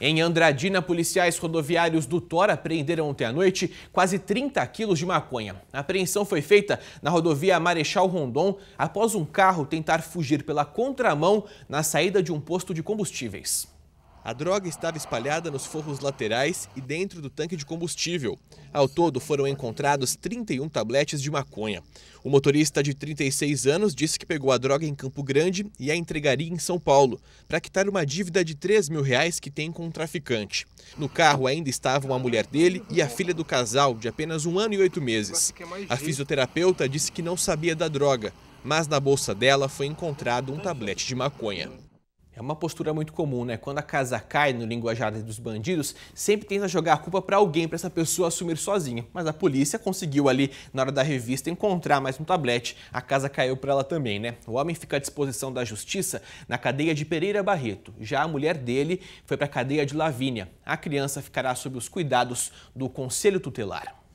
Em Andradina, policiais rodoviários do Tora apreenderam ontem à noite quase 30 quilos de maconha. A apreensão foi feita na rodovia Marechal Rondon após um carro tentar fugir pela contramão na saída de um posto de combustíveis. A droga estava espalhada nos forros laterais e dentro do tanque de combustível. Ao todo, foram encontrados 31 tabletes de maconha. O motorista de 36 anos disse que pegou a droga em Campo Grande e a entregaria em São Paulo, para quitar uma dívida de 3 mil reais que tem com um traficante. No carro ainda estavam a mulher dele e a filha do casal, de apenas um ano e oito meses. A fisioterapeuta disse que não sabia da droga, mas na bolsa dela foi encontrado um tablete de maconha. É uma postura muito comum, né? Quando a casa cai no linguajar dos bandidos, sempre tenta jogar a culpa para alguém, para essa pessoa assumir sozinha. Mas a polícia conseguiu ali, na hora da revista, encontrar mais um tablete. A casa caiu para ela também, né? O homem fica à disposição da justiça na cadeia de Pereira Barreto. Já a mulher dele foi para a cadeia de Lavínia. A criança ficará sob os cuidados do Conselho Tutelar.